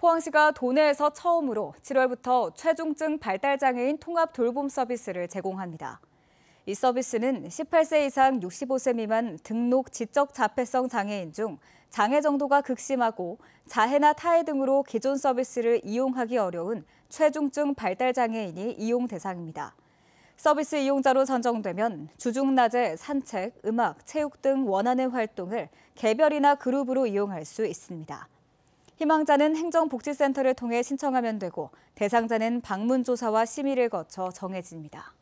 포항시가 도내에서 처음으로 7월부터 최중증 발달장애인 통합 돌봄 서비스를 제공합니다. 이 서비스는 18세 이상 65세 미만 등록 지적 자폐성 장애인 중 장애 정도가 극심하고 자해나 타해 등으로 기존 서비스를 이용하기 어려운 최중증 발달 장애인이 이용 대상입니다. 서비스 이용자로 선정되면 주중 낮에 산책, 음악, 체육 등 원하는 활동을 개별이나 그룹으로 이용할 수 있습니다. 희망자는 행정복지센터를 통해 신청하면 되고 대상자는 방문조사와 심의를 거쳐 정해집니다.